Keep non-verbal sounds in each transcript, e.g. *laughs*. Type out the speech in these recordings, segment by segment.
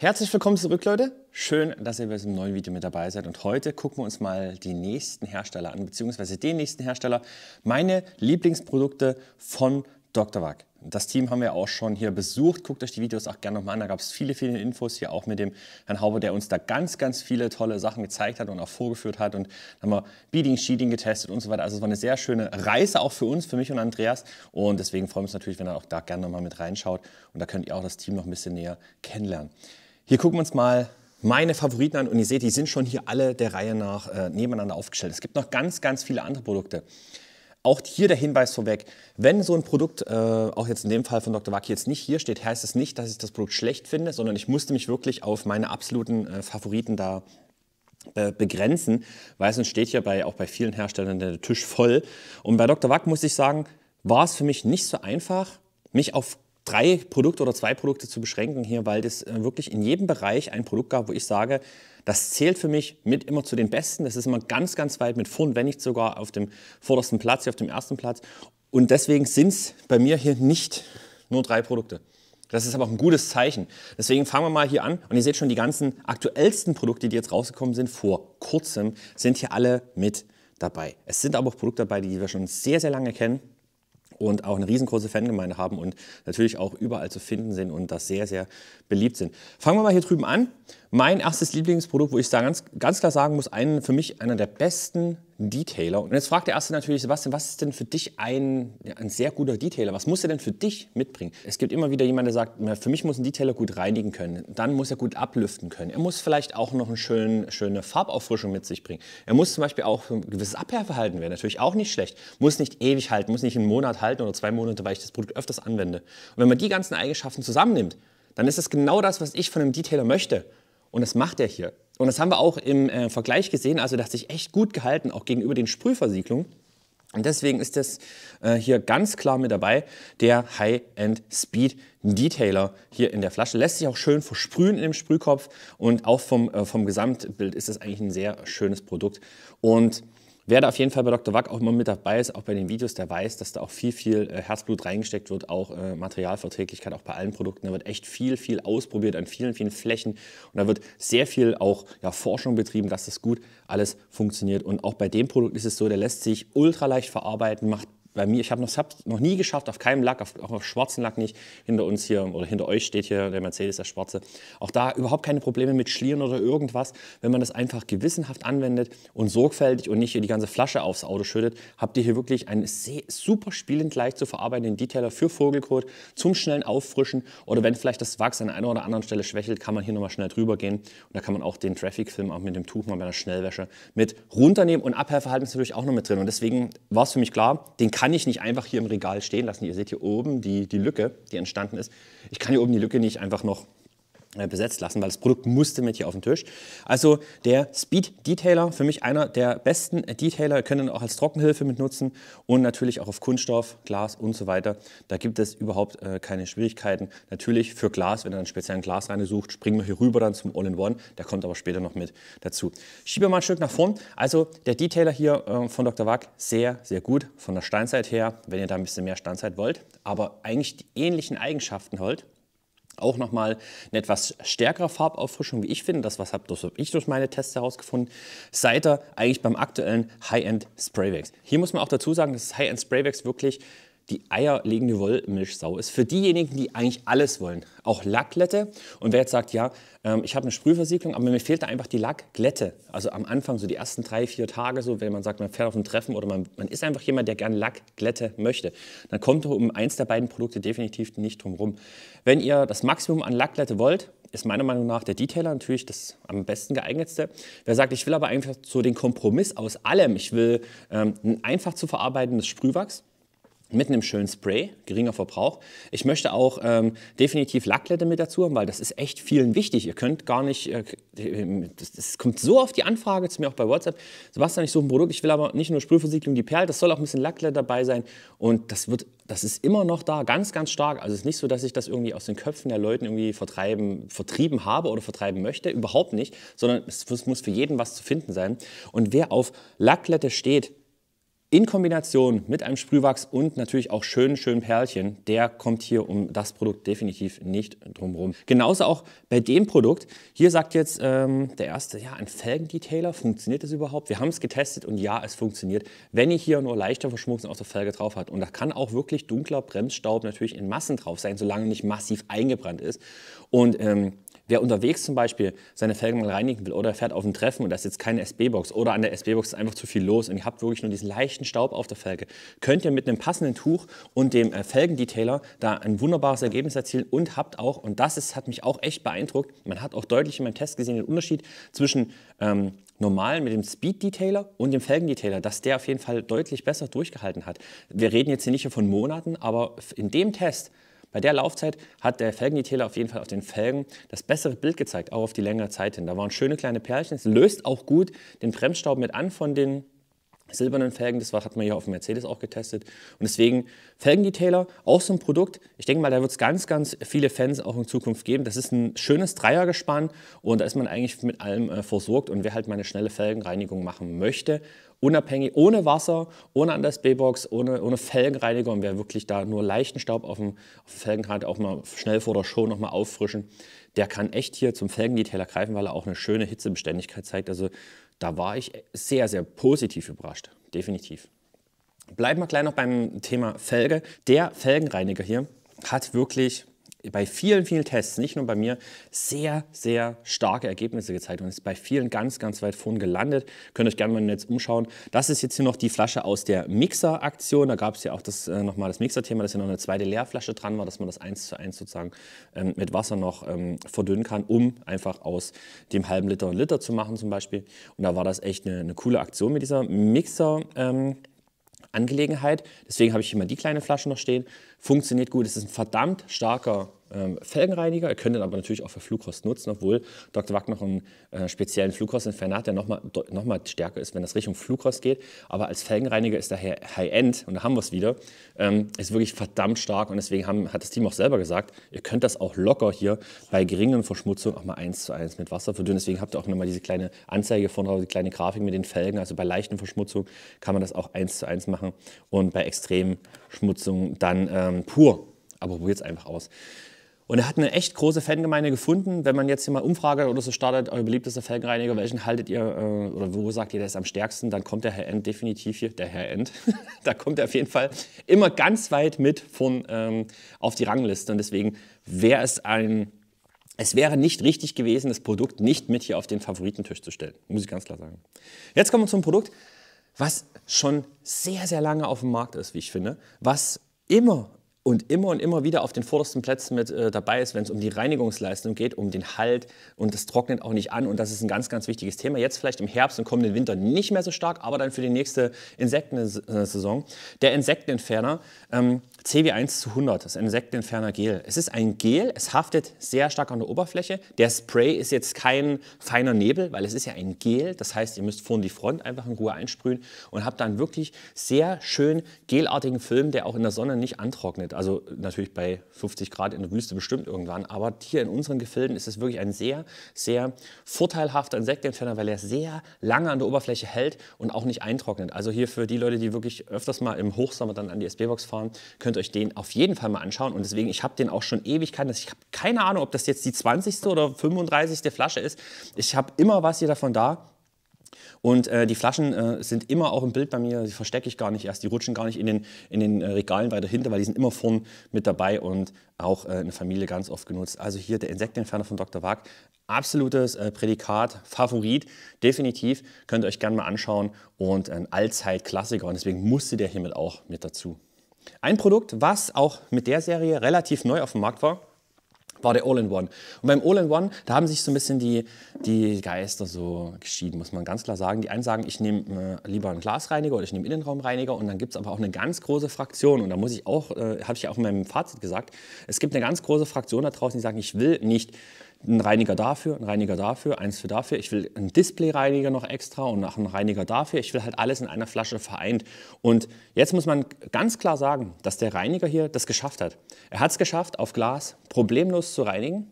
Herzlich willkommen zurück, Leute. Schön, dass ihr bei diesem neuen Video mit dabei seid. Und heute gucken wir uns mal die nächsten Hersteller an, beziehungsweise den nächsten Hersteller. Meine Lieblingsprodukte von Dr. Wack. Das Team haben wir auch schon hier besucht. Guckt euch die Videos auch gerne nochmal an. Da gab es viele, viele Infos hier auch mit dem Herrn Hauber, der uns da ganz, ganz viele tolle Sachen gezeigt hat und auch vorgeführt hat. Und da haben wir Beading, Sheeting getestet und so weiter. Also es war eine sehr schöne Reise auch für uns, für mich und Andreas. Und deswegen freuen wir uns natürlich, wenn ihr auch da gerne nochmal mit reinschaut. Und da könnt ihr auch das Team noch ein bisschen näher kennenlernen. Hier gucken wir uns mal meine Favoriten an und ihr seht, die sind schon hier alle der Reihe nach äh, nebeneinander aufgestellt. Es gibt noch ganz, ganz viele andere Produkte. Auch hier der Hinweis vorweg, wenn so ein Produkt, äh, auch jetzt in dem Fall von Dr. Waki, jetzt nicht hier steht, heißt es nicht, dass ich das Produkt schlecht finde, sondern ich musste mich wirklich auf meine absoluten äh, Favoriten da äh, begrenzen, weil sonst steht hier bei, auch bei vielen Herstellern der Tisch voll. Und bei Dr. Wack muss ich sagen, war es für mich nicht so einfach, mich auf drei Produkte oder zwei Produkte zu beschränken hier, weil es äh, wirklich in jedem Bereich ein Produkt gab, wo ich sage, das zählt für mich mit immer zu den Besten. Das ist immer ganz, ganz weit mit vorn, wenn nicht sogar auf dem vordersten Platz, hier auf dem ersten Platz. Und deswegen sind es bei mir hier nicht nur drei Produkte. Das ist aber auch ein gutes Zeichen. Deswegen fangen wir mal hier an. Und ihr seht schon, die ganzen aktuellsten Produkte, die jetzt rausgekommen sind, vor kurzem, sind hier alle mit dabei. Es sind aber auch Produkte dabei, die wir schon sehr, sehr lange kennen und auch eine riesengroße Fangemeinde haben und natürlich auch überall zu finden sind und das sehr, sehr beliebt sind. Fangen wir mal hier drüben an. Mein erstes Lieblingsprodukt, wo ich da ganz, ganz klar sagen muss, einen, für mich einer der besten Detailer. Und jetzt fragt der Erste natürlich, Sebastian, was ist denn für dich ein, ein sehr guter Detailer? Was muss er denn für dich mitbringen? Es gibt immer wieder jemanden, der sagt, für mich muss ein Detailer gut reinigen können. Dann muss er gut ablüften können. Er muss vielleicht auch noch eine schöne, schöne Farbauffrischung mit sich bringen. Er muss zum Beispiel auch ein gewisses Abwehrverhalten werden. natürlich auch nicht schlecht. Muss nicht ewig halten, muss nicht einen Monat halten oder zwei Monate, weil ich das Produkt öfters anwende. Und wenn man die ganzen Eigenschaften zusammennimmt, dann ist es genau das, was ich von einem Detailer möchte. Und das macht er hier. Und das haben wir auch im äh, Vergleich gesehen. Also das hat sich echt gut gehalten, auch gegenüber den Sprühversiegelungen. Und deswegen ist das äh, hier ganz klar mit dabei, der High-End Speed Detailer hier in der Flasche. Lässt sich auch schön versprühen in dem Sprühkopf und auch vom, äh, vom Gesamtbild ist das eigentlich ein sehr schönes Produkt. Und Wer da auf jeden Fall bei Dr. Wack auch immer mit dabei ist, auch bei den Videos, der weiß, dass da auch viel, viel äh, Herzblut reingesteckt wird, auch äh, Materialverträglichkeit, auch bei allen Produkten. Da wird echt viel, viel ausprobiert an vielen, vielen Flächen. Und da wird sehr viel auch ja, Forschung betrieben, dass das gut alles funktioniert. Und auch bei dem Produkt ist es so, der lässt sich ultra leicht verarbeiten, macht bei mir, ich habe noch, hab noch nie geschafft, auf keinem Lack, auf, auch auf schwarzen Lack nicht, hinter uns hier oder hinter euch steht hier der Mercedes, der schwarze, auch da überhaupt keine Probleme mit Schlieren oder irgendwas. Wenn man das einfach gewissenhaft anwendet und sorgfältig und nicht hier die ganze Flasche aufs Auto schüttet, habt ihr hier wirklich einen sehr, super spielend leicht zu verarbeitenden Detailer für Vogelkot zum schnellen Auffrischen oder wenn vielleicht das Wachs an einer oder anderen Stelle schwächelt, kann man hier nochmal schnell drüber gehen und da kann man auch den Traffic-Film auch mit dem Tuch mal bei einer Schnellwäsche mit runternehmen und Abhellverhalten ist natürlich auch noch mit drin und deswegen war es für mich klar, den kann kann ich nicht einfach hier im Regal stehen lassen. Ihr seht hier oben die, die Lücke, die entstanden ist. Ich kann hier oben die Lücke nicht einfach noch äh, besetzt lassen, weil das Produkt musste mit hier auf den Tisch. Also der Speed Detailer, für mich einer der besten Detailer, können auch als Trockenhilfe mit nutzen und natürlich auch auf Kunststoff, Glas und so weiter. Da gibt es überhaupt äh, keine Schwierigkeiten. Natürlich für Glas, wenn ihr einen speziellen Glasreine sucht, springen wir hier rüber dann zum All-in-One, der kommt aber später noch mit dazu. Schiebe mal ein Stück nach vorn. Also der Detailer hier äh, von Dr. Wack, sehr, sehr gut von der Steinzeit her, wenn ihr da ein bisschen mehr Steinzeit wollt, aber eigentlich die ähnlichen Eigenschaften wollt, auch nochmal eine etwas stärkere Farbauffrischung, wie ich finde. Das, was hab, habe ich durch meine Tests herausgefunden. Seid eigentlich beim aktuellen High-End Spraywax. Hier muss man auch dazu sagen, dass das High-End Spraywax wirklich die eierlegende Wollmilchsau ist für diejenigen, die eigentlich alles wollen. Auch Lackglätte. Und wer jetzt sagt, ja, ähm, ich habe eine Sprühversiegelung, aber mir fehlt da einfach die Lackglätte. Also am Anfang, so die ersten drei, vier Tage, so wenn man sagt, man fährt auf ein Treffen oder man, man ist einfach jemand, der gerne Lackglätte möchte, dann kommt um eins der beiden Produkte definitiv nicht drum rum. Wenn ihr das Maximum an Lackglätte wollt, ist meiner Meinung nach der Detailer natürlich das am besten geeignetste. Wer sagt, ich will aber einfach so den Kompromiss aus allem, ich will ähm, ein einfach zu verarbeitendes Sprühwachs, mit einem schönen Spray, geringer Verbrauch. Ich möchte auch ähm, definitiv Lacklette mit dazu haben, weil das ist echt vielen wichtig. Ihr könnt gar nicht, es äh, kommt so auf die Anfrage zu mir auch bei WhatsApp, Sebastian, ich suche ein Produkt, ich will aber nicht nur Sprühversiegelung, die Perl, das soll auch ein bisschen Lacklette dabei sein und das wird, das ist immer noch da, ganz, ganz stark. Also es ist nicht so, dass ich das irgendwie aus den Köpfen der Leute irgendwie vertreiben, vertrieben habe oder vertreiben möchte, überhaupt nicht, sondern es muss für jeden was zu finden sein. Und wer auf Lacklette steht, in Kombination mit einem Sprühwachs und natürlich auch schönen, schönen Perlchen, der kommt hier um das Produkt definitiv nicht drumherum. Genauso auch bei dem Produkt. Hier sagt jetzt ähm, der erste, ja, ein Felgendetailer, funktioniert das überhaupt? Wir haben es getestet und ja, es funktioniert, wenn ihr hier nur leichter Verschmutzung auf der Felge drauf habt. Und da kann auch wirklich dunkler Bremsstaub natürlich in Massen drauf sein, solange nicht massiv eingebrannt ist. Und ähm, Wer unterwegs zum Beispiel seine Felgen mal reinigen will oder fährt auf ein Treffen und da ist jetzt keine SB-Box oder an der SB-Box ist einfach zu viel los und ihr habt wirklich nur diesen leichten Staub auf der Felge, könnt ihr mit einem passenden Tuch und dem äh, Felgendetailer da ein wunderbares Ergebnis erzielen und habt auch, und das ist, hat mich auch echt beeindruckt, man hat auch deutlich in meinem Test gesehen den Unterschied zwischen ähm, normalen mit dem Speed-Detailer und dem Felgendetailer, dass der auf jeden Fall deutlich besser durchgehalten hat. Wir reden jetzt hier nicht von Monaten, aber in dem Test bei der Laufzeit hat der Felgenitäler auf jeden Fall auf den Felgen das bessere Bild gezeigt, auch auf die längere Zeit hin. Da waren schöne kleine Pärchen. Es löst auch gut den Bremsstaub mit an von den silbernen Felgen. Das hat man ja auf dem Mercedes auch getestet. Und deswegen Felgendetailer, auch so ein Produkt. Ich denke mal, da wird es ganz, ganz viele Fans auch in Zukunft geben. Das ist ein schönes Dreiergespann und da ist man eigentlich mit allem äh, versorgt. Und wer halt mal eine schnelle Felgenreinigung machen möchte, unabhängig, ohne Wasser, ohne anders B-Box, ohne, ohne Felgenreiniger und wer wirklich da nur leichten Staub auf dem, auf dem Felgen hat, auch mal schnell vor der Show nochmal auffrischen, der kann echt hier zum Felgendetailer greifen, weil er auch eine schöne Hitzebeständigkeit zeigt. Also da war ich sehr, sehr positiv überrascht, definitiv. Bleiben wir gleich noch beim Thema Felge. Der Felgenreiniger hier hat wirklich bei vielen, vielen Tests, nicht nur bei mir, sehr, sehr starke Ergebnisse gezeigt und ist bei vielen ganz, ganz weit vorn gelandet. Könnt euch gerne mal im Netz umschauen. Das ist jetzt hier noch die Flasche aus der Mixer-Aktion. Da gab es ja auch das, äh, nochmal das Mixer-Thema, dass hier noch eine zweite Leerflasche dran war, dass man das eins zu eins sozusagen ähm, mit Wasser noch ähm, verdünnen kann, um einfach aus dem halben Liter einen Liter zu machen zum Beispiel. Und da war das echt eine, eine coole Aktion mit dieser Mixer. Ähm, Angelegenheit. Deswegen habe ich hier mal die kleine Flasche noch stehen. Funktioniert gut. Es ist ein verdammt starker ähm, Felgenreiniger. Ihr könnt den aber natürlich auch für Flugrost nutzen, obwohl Dr. Wack noch einen äh, speziellen Flugrostentferner hat, der nochmal noch mal stärker ist, wenn das Richtung Flugrost geht. Aber als Felgenreiniger ist der High-End, und da haben wir es wieder, ähm, ist wirklich verdammt stark. Und deswegen haben, hat das Team auch selber gesagt, ihr könnt das auch locker hier bei geringen Verschmutzungen auch mal eins zu eins mit Wasser verdünnen. Deswegen habt ihr auch nochmal diese kleine Anzeige vorne drauf, die kleine Grafik mit den Felgen. Also bei leichten Verschmutzungen kann man das auch eins zu eins machen und bei extremen Schmutzungen dann ähm, pur. Aber probiert es einfach aus. Und er hat eine echt große Fangemeinde gefunden. Wenn man jetzt hier mal Umfrage oder so startet, euer beliebtester Felgenreiniger, welchen haltet ihr äh, oder wo sagt ihr, der ist am stärksten, dann kommt der Herr End definitiv hier, der Herr End, *laughs* da kommt er auf jeden Fall immer ganz weit mit von, ähm, auf die Rangliste. Und deswegen wäre es ein, es wäre nicht richtig gewesen, das Produkt nicht mit hier auf den Favoritentisch zu stellen, muss ich ganz klar sagen. Jetzt kommen wir zum Produkt, was schon sehr, sehr lange auf dem Markt ist, wie ich finde, was immer und immer und immer wieder auf den vordersten Plätzen mit äh, dabei ist, wenn es um die Reinigungsleistung geht, um den Halt und das trocknet auch nicht an und das ist ein ganz, ganz wichtiges Thema. Jetzt vielleicht im Herbst und kommenden Winter nicht mehr so stark, aber dann für die nächste Insektensaison. Der Insektenentferner ähm, CW1 zu 100, das Insektenentferner Gel. Es ist ein Gel, es haftet sehr stark an der Oberfläche. Der Spray ist jetzt kein feiner Nebel, weil es ist ja ein Gel, das heißt, ihr müsst vorne die Front einfach in Ruhe einsprühen und habt dann wirklich sehr schön gelartigen Film, der auch in der Sonne nicht antrocknet. Trockenheit. Also natürlich bei 50 Grad in der Wüste bestimmt irgendwann. Aber hier in unseren Gefilden ist es wirklich ein sehr, sehr vorteilhafter Insektenentferner, weil er sehr lange an der Oberfläche hält und auch nicht eintrocknet. Also hier für die Leute, die wirklich öfters mal im Hochsommer dann an die SB-Box fahren, könnt ihr euch den auf jeden Fall mal anschauen. Und deswegen, ich habe den auch schon Ewigkeiten. Also ich habe keine Ahnung, ob das jetzt die 20. oder 35. Flasche ist. Ich habe immer was hier davon da. Und äh, die Flaschen äh, sind immer auch im Bild bei mir, die verstecke ich gar nicht erst, die rutschen gar nicht in den, in den äh, Regalen weiter hinter, weil die sind immer vorn mit dabei und auch äh, in der Familie ganz oft genutzt. Also hier der Insektenentferner von Dr. Wag, absolutes äh, Prädikat, Favorit, definitiv, könnt ihr euch gerne mal anschauen und ein Allzeit-Klassiker und deswegen musste der hiermit auch mit dazu. Ein Produkt, was auch mit der Serie relativ neu auf dem Markt war, war der All-in-One. Und beim All-in-One, da haben sich so ein bisschen die, die Geister so geschieden, muss man ganz klar sagen. Die einen sagen, ich nehme äh, lieber einen Glasreiniger oder ich nehme Innenraumreiniger. Und dann gibt es aber auch eine ganz große Fraktion. Und da muss ich auch, äh, habe ich auch in meinem Fazit gesagt, es gibt eine ganz große Fraktion da draußen, die sagen, ich will nicht ein Reiniger dafür, ein Reiniger dafür, eins für dafür. Ich will einen Displayreiniger noch extra und noch einen Reiniger dafür. Ich will halt alles in einer Flasche vereint. Und jetzt muss man ganz klar sagen, dass der Reiniger hier das geschafft hat. Er hat es geschafft, auf Glas problemlos zu reinigen.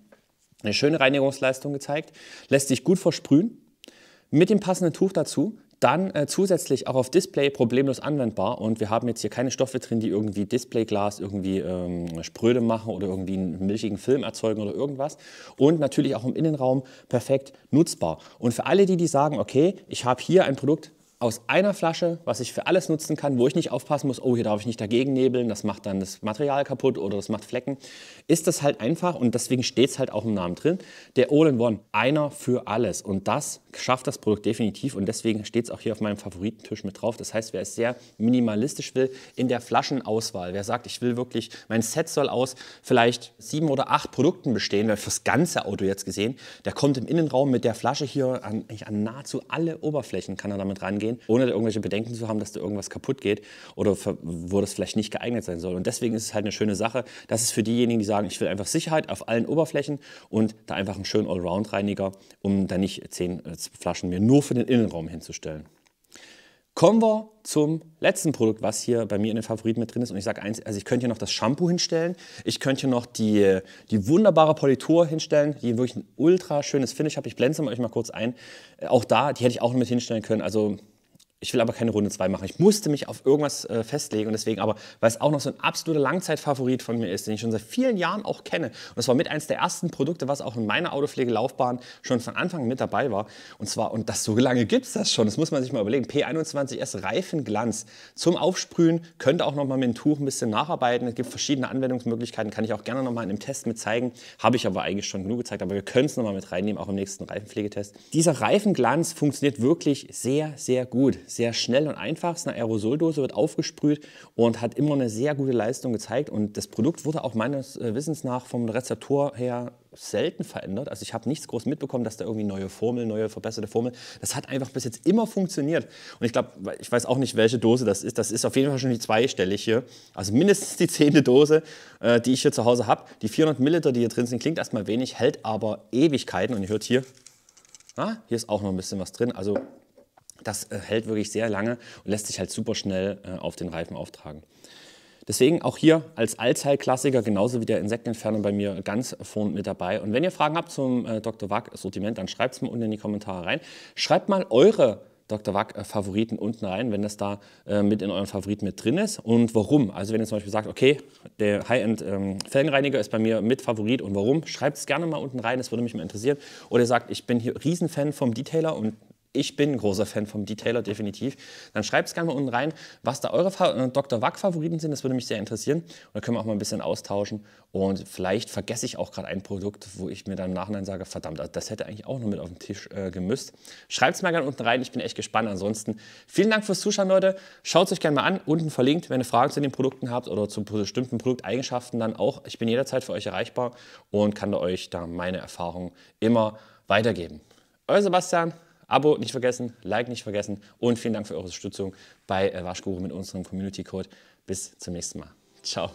Eine schöne Reinigungsleistung gezeigt, lässt sich gut versprühen mit dem passenden Tuch dazu. Dann äh, zusätzlich auch auf Display problemlos anwendbar und wir haben jetzt hier keine Stoffe drin, die irgendwie Displayglas irgendwie ähm, spröde machen oder irgendwie einen milchigen Film erzeugen oder irgendwas. Und natürlich auch im Innenraum perfekt nutzbar. Und für alle, die, die sagen, okay, ich habe hier ein Produkt, aus einer Flasche, was ich für alles nutzen kann, wo ich nicht aufpassen muss, oh, hier darf ich nicht dagegen nebeln, das macht dann das Material kaputt oder das macht Flecken, ist das halt einfach und deswegen steht es halt auch im Namen drin, der All-in-One, einer für alles. Und das schafft das Produkt definitiv und deswegen steht es auch hier auf meinem Favoritentisch mit drauf. Das heißt, wer es sehr minimalistisch will in der Flaschenauswahl, wer sagt, ich will wirklich, mein Set soll aus vielleicht sieben oder acht Produkten bestehen, weil fürs ganze Auto jetzt gesehen, der kommt im Innenraum mit der Flasche hier an, an nahezu alle Oberflächen kann er damit rangehen, ohne irgendwelche Bedenken zu haben, dass da irgendwas kaputt geht oder für, wo das vielleicht nicht geeignet sein soll. Und deswegen ist es halt eine schöne Sache. Das ist für diejenigen, die sagen, ich will einfach Sicherheit auf allen Oberflächen und da einfach einen schönen Allround-Reiniger, um da nicht zehn 20 äh, Flaschen mir nur für den Innenraum hinzustellen. Kommen wir zum letzten Produkt, was hier bei mir in den Favoriten mit drin ist. Und ich sage eins, also ich könnte hier noch das Shampoo hinstellen. Ich könnte hier noch die, die wunderbare Politur hinstellen, die wirklich ein ultra schönes Finish hat. Ich blende es euch mal kurz ein. Auch da, die hätte ich auch mit hinstellen können. Also ich will aber keine Runde 2 machen. Ich musste mich auf irgendwas äh, festlegen und deswegen aber, weil es auch noch so ein absoluter Langzeitfavorit von mir ist, den ich schon seit vielen Jahren auch kenne. Und das war mit eines der ersten Produkte, was auch in meiner Autopflegelaufbahn schon von Anfang mit dabei war. Und zwar, und das so lange gibt es das schon, das muss man sich mal überlegen, P21S Reifenglanz zum Aufsprühen, Könnte auch nochmal mit dem Tuch ein bisschen nacharbeiten. Es gibt verschiedene Anwendungsmöglichkeiten, kann ich auch gerne nochmal in einem Test mit zeigen. Habe ich aber eigentlich schon genug gezeigt, aber wir können es nochmal mit reinnehmen, auch im nächsten Reifenpflegetest. Dieser Reifenglanz funktioniert wirklich sehr, sehr gut sehr schnell und einfach. Es ist eine Aerosoldose, wird aufgesprüht und hat immer eine sehr gute Leistung gezeigt. Und das Produkt wurde auch meines äh, Wissens nach vom Rezeptor her selten verändert. Also ich habe nichts groß mitbekommen, dass da irgendwie neue Formel, neue verbesserte Formel. Das hat einfach bis jetzt immer funktioniert. Und ich glaube, ich weiß auch nicht, welche Dose das ist. Das ist auf jeden Fall schon die zweistellig hier. Also mindestens die zehnte Dose, äh, die ich hier zu Hause habe. Die 400 Milliliter, die hier drin sind, klingt erstmal wenig, hält aber Ewigkeiten. Und ihr hört hier, na, ah, hier ist auch noch ein bisschen was drin. Also das äh, hält wirklich sehr lange und lässt sich halt super schnell äh, auf den Reifen auftragen. Deswegen auch hier als allzeit genauso wie der Insektenentferner bei mir, ganz vorne mit dabei. Und wenn ihr Fragen habt zum äh, Dr. Wack-Sortiment, dann schreibt es mir unten in die Kommentare rein. Schreibt mal eure Dr. Wack-Favoriten unten rein, wenn das da mit in euren Favoriten mit drin ist und warum. Also wenn ihr zum Beispiel sagt, okay, der High-End-Felgenreiniger ähm, ist bei mir mit Favorit und warum, schreibt es gerne mal unten rein, das würde mich mal interessieren. Oder ihr sagt, ich bin hier Riesenfan vom Detailer und ich bin ein großer Fan vom Detailer, definitiv. Dann schreibt es gerne mal unten rein, was da eure äh, Dr. Wack-Favoriten sind. Das würde mich sehr interessieren. Und da können wir auch mal ein bisschen austauschen. Und vielleicht vergesse ich auch gerade ein Produkt, wo ich mir dann im Nachhinein sage, verdammt, also das hätte eigentlich auch noch mit auf den Tisch äh, gemüsst. Schreibt es mal gerne unten rein. Ich bin echt gespannt. Ansonsten vielen Dank fürs Zuschauen, Leute. Schaut es euch gerne mal an. Unten verlinkt, wenn ihr Fragen zu den Produkten habt oder zu bestimmten Produkteigenschaften dann auch. Ich bin jederzeit für euch erreichbar und kann da euch da meine Erfahrungen immer weitergeben. Euer Sebastian. Abo nicht vergessen, Like nicht vergessen und vielen Dank für eure Unterstützung bei äh, Waschguru mit unserem Community Code. Bis zum nächsten Mal. Ciao.